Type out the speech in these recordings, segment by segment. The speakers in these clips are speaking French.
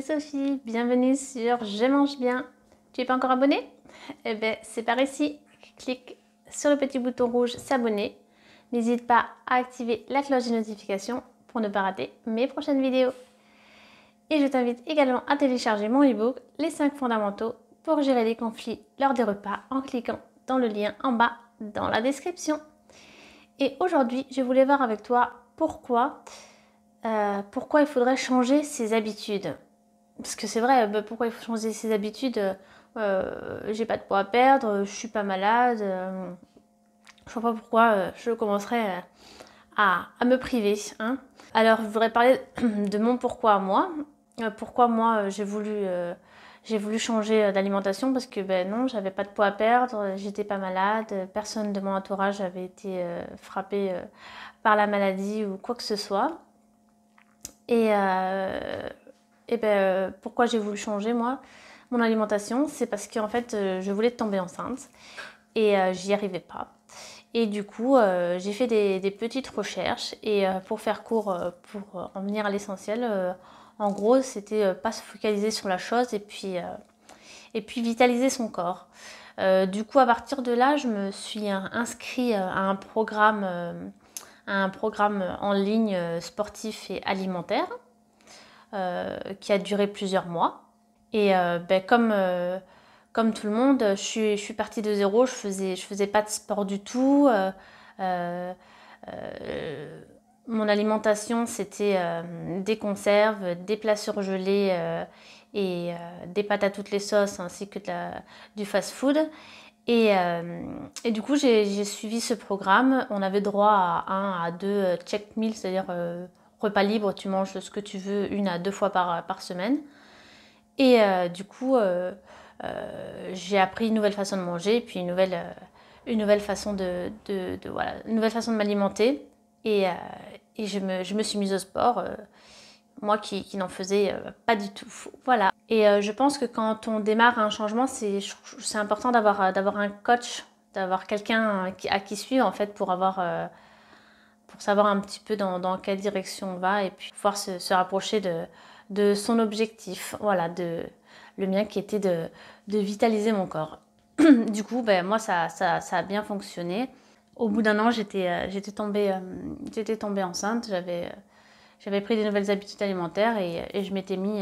Sophie, bienvenue sur Je mange bien. Tu n'es pas encore abonné Eh bien, c'est par ici. Clique sur le petit bouton rouge s'abonner. N'hésite pas à activer la cloche de notification pour ne pas rater mes prochaines vidéos. Et je t'invite également à télécharger mon e-book Les 5 fondamentaux pour gérer les conflits lors des repas en cliquant dans le lien en bas dans la description. Et aujourd'hui, je voulais voir avec toi pourquoi, euh, pourquoi il faudrait changer ses habitudes parce que c'est vrai, bah, pourquoi il faut changer ses habitudes euh, euh, J'ai pas de poids à perdre, je suis pas malade. Euh, je vois pas pourquoi je commencerais à, me priver. Hein. Alors, je voudrais parler de mon pourquoi moi. pourquoi moi j'ai voulu, voulu, changer d'alimentation Parce que ben non, j'avais pas de poids à perdre, j'étais pas malade, personne de mon entourage avait été frappé par la maladie ou quoi que ce soit. Et et eh ben, euh, pourquoi j'ai voulu changer, moi, mon alimentation C'est parce qu'en fait, euh, je voulais tomber enceinte et euh, j'y arrivais pas. Et du coup, j'ai fait des, petites recherches et pour faire court, pour en venir à l'essentiel, en gros, c'était pas se focaliser sur la chose et puis, et puis vitaliser son corps. du coup, à partir de là, je me suis inscrite à un programme, à un programme en ligne sportif et alimentaire. Euh, qui a duré plusieurs mois. Et euh, ben, comme, euh, comme tout le monde, je suis, je suis partie de zéro, je faisais, je faisais pas de sport du tout. mon alimentation, c'était des conserves, des plats surgelés et des pâtes à toutes les sauces ainsi que du fast-food. Et, et, du coup, j'ai suivi ce programme. On avait droit à un à deux check meals, c'est-à-dire pas libre, tu manges ce que tu veux une à deux fois par, par semaine. Et euh, du coup, euh, euh, j'ai appris une nouvelle façon de manger, puis une nouvelle, une nouvelle façon de, de, voilà, une nouvelle façon de m'alimenter. Et, et je, me, je, me, suis mise au sport, moi qui, qui n'en faisais pas du tout. Voilà. Et je pense que quand on démarre un changement, c'est important d'avoir un coach, d'avoir quelqu'un à qui suivre en fait pour avoir pour savoir un petit peu dans, dans quelle direction on va et puis pouvoir se, rapprocher de, de, son objectif. Voilà, de, le mien qui était de, de vitaliser mon corps. du coup, ben, moi, ça, ça, ça a bien fonctionné. Au bout d'un an, j'étais euh, j'étais tombée, euh, j'étais tombée, enceinte. J'avais euh, j'avais pris des nouvelles habitudes alimentaires et, je m'étais mis,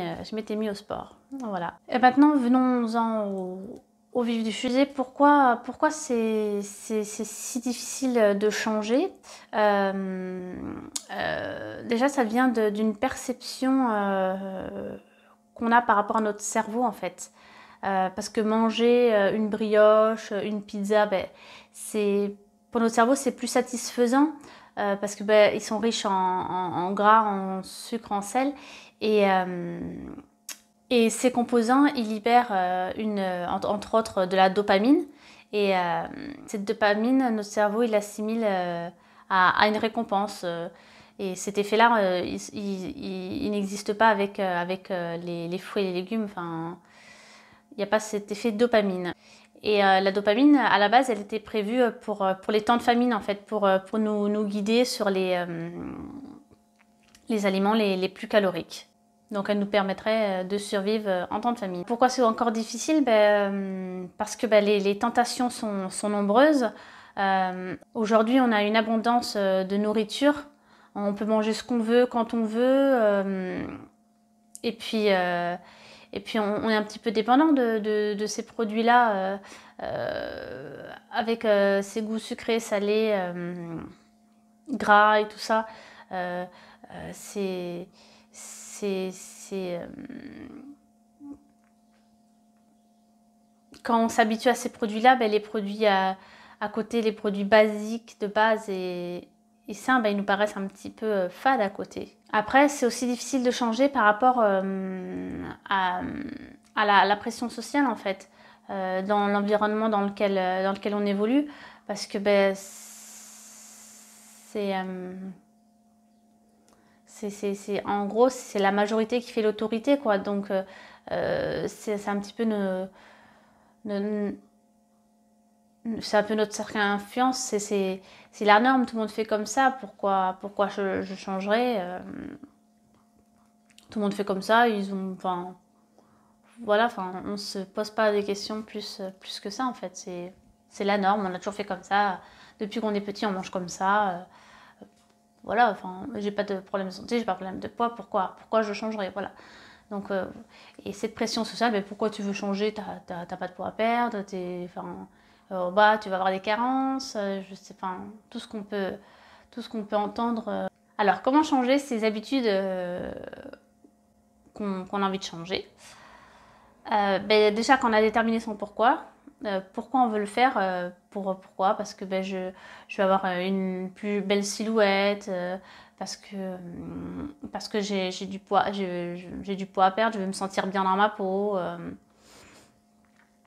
mis, au sport. Voilà. Et maintenant, venons-en au, au vif du fusil, pourquoi, pourquoi c'est si difficile de changer euh, euh, Déjà, ça vient d'une perception euh, qu'on a par rapport à notre cerveau, en fait. parce que manger une brioche, une pizza, ben, pour notre cerveau, c'est plus satisfaisant. parce que ben, ils sont riches en, en, gras, en sucre, en sel, et et ces composants, ils libèrent euh, une, euh, entre autres de la dopamine. Et euh, cette dopamine, notre cerveau, il l'assimile à, une récompense. Et cet effet-là, il, n'existe pas avec, avec les, fruits et les légumes. Enfin, il n'y a pas cet effet de dopamine. Et la dopamine, à la base, elle était prévue pour, pour les temps de famine, en fait, pour, pour nous, nous guider sur les, les aliments les, les plus caloriques. Donc elle nous permettrait euh, de survivre euh, en temps de famille. Pourquoi c'est encore difficile ben, euh, Parce que ben, les, tentations sont, sont nombreuses. Aujourd'hui, on a une abondance de nourriture. On peut manger ce qu'on veut, quand on veut. et puis, et puis on, est un petit peu dépendant de, de, de ces produits-là, avec ces goûts sucrés, salés, gras et tout ça. c'est euh, quand on s'habitue à ces produits-là, ben, les produits à, côté, les produits basiques de base et, et sains, ben, ils nous paraissent un petit peu euh, fades à côté. Après, c'est aussi difficile de changer par rapport euh, à, la, pression sociale en fait, dans l'environnement dans lequel, dans lequel on évolue, parce que ben, c'est c'est en gros, c'est la majorité qui fait l'autorité, quoi. Donc, euh, euh, c'est un petit peu c'est un peu notre cercle d'influence, c'est la norme, tout le monde fait comme ça, pourquoi, je, changerai changerais euh? Tout le monde fait comme ça, ils ont. voilà, enfin, on se pose pas des questions plus, que ça en fait, c'est la norme, on a toujours fait comme ça. Depuis qu'on est petit, on mange comme ça voilà, enfin, j'ai pas de problème de santé, j'ai pas de problème de poids, pourquoi, pourquoi je changerais, voilà. Donc, euh, et cette pression sociale, mais ben, pourquoi tu veux changer, t'as pas de poids à perdre, t'es, enfin, euh, au bas, tu vas avoir des carences, euh, je sais enfin, tout ce qu'on peut, tout ce qu'on peut entendre. Alors, comment changer ces habitudes qu'on a envie de changer euh, ben, Déjà, qu'on a déterminé son pourquoi, euh, pourquoi on veut le faire euh, Pourquoi Parce que ben, je, vais avoir euh, une plus belle silhouette, parce que, hum, parce que j'ai du, poids, du poids à perdre, je vais me sentir bien dans ma peau.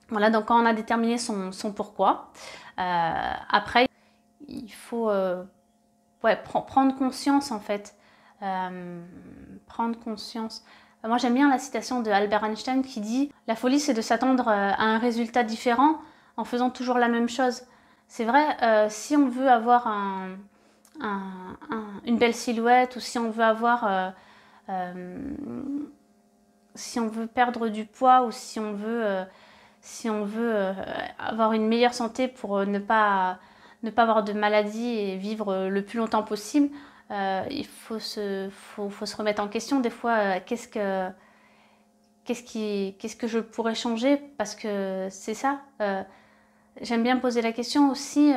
Voilà, donc quand on a déterminé son, pourquoi, après, il faut prendre conscience en fait. prendre conscience moi j'aime bien la citation de Albert Einstein qui dit La folie c'est de s'attendre euh, à un résultat différent en faisant toujours la même chose. C'est vrai, euh, si on veut avoir une belle silhouette ou si on veut avoir... Euh, si on veut perdre du poids ou si on veut, si on veut avoir une meilleure santé pour ne pas, ne pas avoir de maladie et vivre le plus longtemps possible, euh, il faut se, faut, faut, se remettre en question des fois euh, qu'est-ce que qu'est-ce qui qu'est-ce que je pourrais changer parce que c'est ça euh, j'aime bien poser la question aussi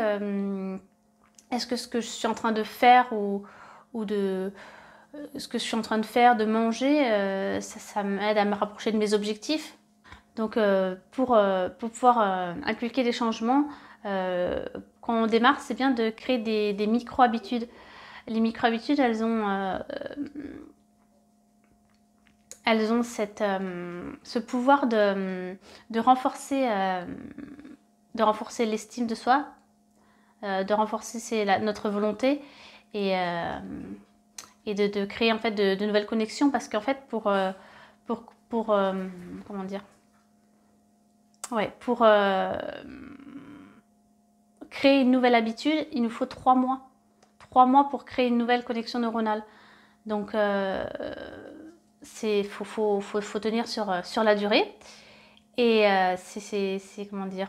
est-ce que ce que je suis en train de faire ou, ou de ce que je suis en train de faire de manger ça, ça m'aide à me rapprocher de mes objectifs donc pour, pour pouvoir inculquer des changements quand on démarre c'est bien de créer des, des micro habitudes les micro-habitudes, elles ont, euh, elles ont cette, euh, ce pouvoir de, de renforcer, euh, renforcer l'estime de soi, de renforcer notre volonté et, et de, créer en fait de, nouvelles connexions parce qu'en fait pour, pour, comment dire ouais pour créer une nouvelle habitude il nous faut trois mois trois mois pour créer une nouvelle connexion neuronale. Donc, euh, il faut, faut, faut, tenir sur, euh, sur la durée. Et euh, c'est, comment dire,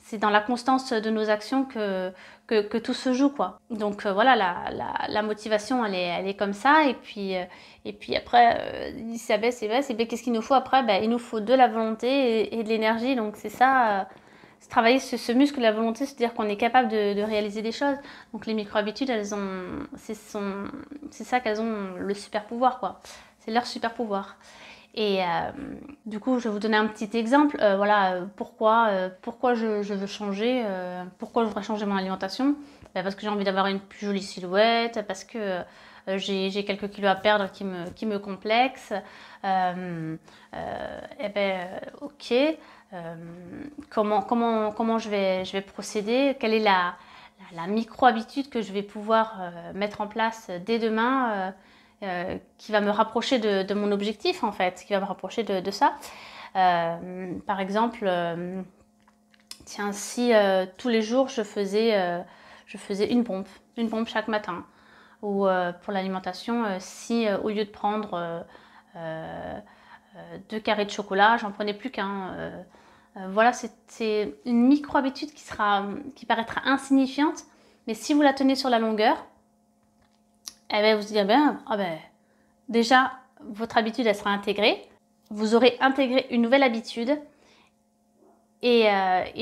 c'est dans la constance de nos actions que, que, tout se joue, quoi. Donc euh, voilà, la, la, motivation, elle est, elle est comme ça. Et puis, et puis après, il baisse et baisse. Et qu'est-ce qu'il nous faut après ben, Il nous faut de la volonté et, et de l'énergie. Donc c'est ça travailler ce, ce, muscle de la volonté, à dire qu'on est capable de, réaliser des choses. Donc les micro-habitudes, elles ont, c'est, ça qu'elles ont le super pouvoir, quoi. C'est leur super pouvoir. Et euh, du coup, je vais vous donner un petit exemple. Euh, voilà, euh, pourquoi, pourquoi je, veux changer, pourquoi je voudrais changer mon alimentation bah, Parce que j'ai envie d'avoir une plus jolie silhouette, parce que j'ai, quelques kilos à perdre qui me, qui me complexent. eh ben, ok. Euh, comment, comment, comment je, vais, je vais procéder, quelle est la, la, micro-habitude que je vais pouvoir euh, mettre en place dès demain euh, qui va me rapprocher de, mon objectif en fait, qui va me rapprocher de, ça. par exemple, tiens, si tous les jours je faisais, je faisais une pompe, une pompe chaque matin, ou pour l'alimentation, si au lieu de prendre euh, deux carrés de chocolat, j'en prenais plus qu'un. Euh, euh, voilà, c'est une micro-habitude qui, qui paraîtra insignifiante, mais si vous la tenez sur la longueur, eh bien, vous vous direz, ben, ah ben, déjà, votre habitude, elle sera intégrée. Vous aurez intégré une nouvelle habitude. Et,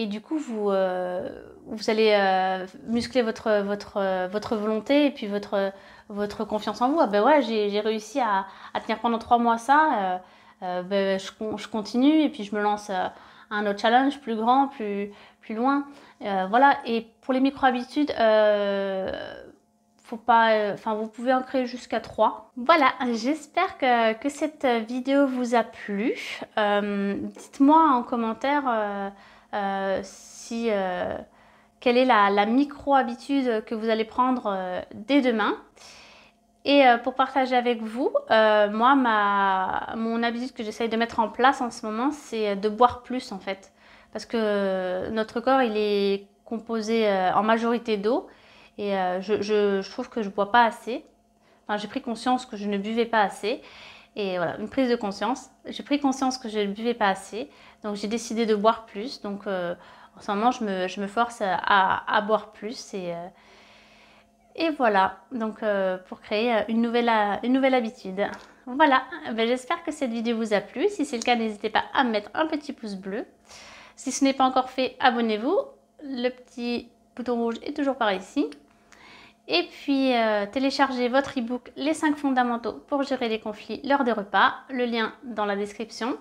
du coup, vous, allez muscler votre, votre, votre volonté et puis votre, votre confiance en vous. Ah ben ouais, j'ai réussi à, tenir pendant trois mois ça. Euh, ben, je, continue et puis je me lance à euh, un autre challenge plus grand, plus, plus loin. Euh, voilà, et pour les micro-habitudes, faut pas, enfin vous pouvez en créer jusqu'à 3. Voilà, j'espère que, que, cette vidéo vous a plu. Dites-moi en commentaire si quelle est la, micro-habitude que vous allez prendre dès demain. Et euh, pour partager avec vous, euh, moi, ma, mon habitude que j'essaye de mettre en place en ce moment, c'est euh, de boire plus en fait. Parce que notre corps, il est composé en majorité d'eau. Et je, je, trouve que je bois pas assez. Enfin, j'ai pris conscience que je ne buvais pas assez. Et voilà, une prise de conscience. J'ai pris conscience que je ne buvais pas assez. Donc j'ai décidé de boire plus. Donc en ce moment, je me, je me force à, à, boire plus. Et, et voilà, donc euh, pour créer euh, une nouvelle, euh, une nouvelle habitude. Voilà, eh ben, j'espère que cette vidéo vous a plu. Si c'est le cas, n'hésitez pas à mettre un petit pouce bleu. Si ce n'est pas encore fait, abonnez-vous. Le petit bouton rouge est toujours par ici. Et puis, téléchargez votre e-book Les 5 fondamentaux pour gérer les conflits lors des repas. Le lien dans la description.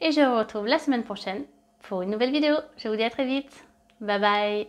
Et je vous retrouve la semaine prochaine pour une nouvelle vidéo. Je vous dis à très vite. Bye bye